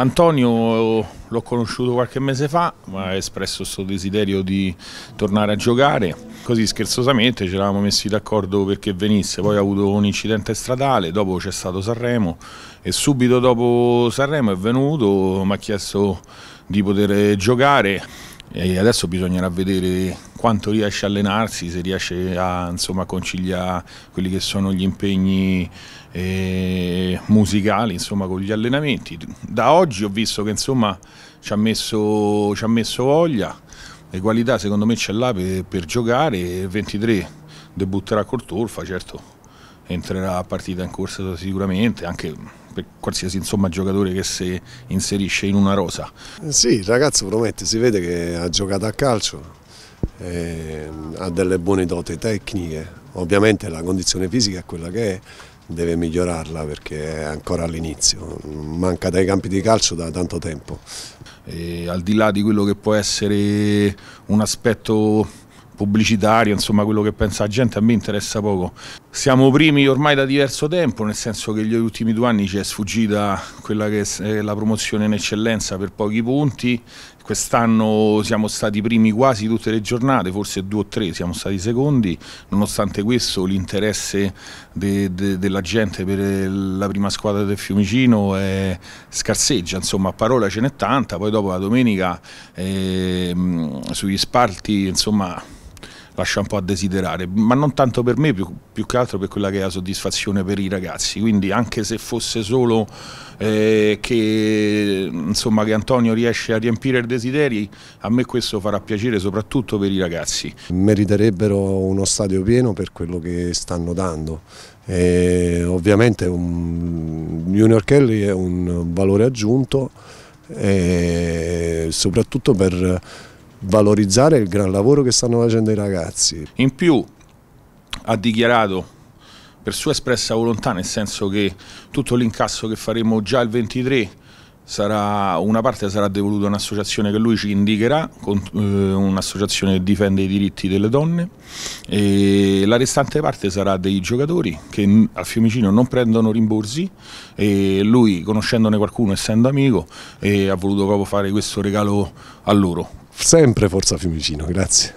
Antonio l'ho conosciuto qualche mese fa, ma ha espresso il suo desiderio di tornare a giocare. Così scherzosamente ci eravamo messi d'accordo perché venisse, poi ha avuto un incidente stradale, dopo c'è stato Sanremo e subito dopo Sanremo è venuto, mi ha chiesto di poter giocare e adesso bisognerà vedere quanto riesce a allenarsi, se riesce a insomma, conciliare quelli che sono gli impegni eh, musicali insomma, con gli allenamenti. Da oggi ho visto che insomma, ci, ha messo, ci, ha messo, voglia, le qualità secondo me ce l'ha per, per giocare, il 23 debutterà col Torfa, certo entrerà a partita in corsa sicuramente, anche per qualsiasi insomma, giocatore che si inserisce in una rosa. Sì, il ragazzo promette, si vede che ha giocato a calcio, eh, ha delle buone dote tecniche, ovviamente la condizione fisica è quella che è, deve migliorarla perché è ancora all'inizio, manca dai campi di calcio da tanto tempo. E al di là di quello che può essere un aspetto pubblicitario, insomma quello che pensa la gente a me interessa poco. Siamo primi ormai da diverso tempo, nel senso che negli ultimi due anni ci è sfuggita quella che è la promozione in eccellenza per pochi punti quest'anno siamo stati primi quasi tutte le giornate, forse due o tre siamo stati secondi, nonostante questo l'interesse de, de, della gente per la prima squadra del Fiumicino è, scarseggia, insomma a parola ce n'è tanta, poi dopo la domenica eh, sugli spalti insomma lascia un po' a desiderare, ma non tanto per me, più, più che altro per quella che è la soddisfazione per i ragazzi, quindi anche se fosse solo eh, che, insomma, che Antonio riesce a riempire i desideri, a me questo farà piacere soprattutto per i ragazzi. Meriterebbero uno stadio pieno per quello che stanno dando, e ovviamente un, Junior Kelly è un valore aggiunto soprattutto per valorizzare il gran lavoro che stanno facendo i ragazzi. In più ha dichiarato per sua espressa volontà, nel senso che tutto l'incasso che faremo già il 23 Sarà, una parte sarà devoluta a un'associazione che lui ci indicherà, con, eh, un'associazione che difende i diritti delle donne e la restante parte sarà dei giocatori che al Fiumicino non prendono rimborsi e lui conoscendone qualcuno essendo amico eh, ha voluto proprio fare questo regalo a loro. Sempre Forza Fiumicino, grazie.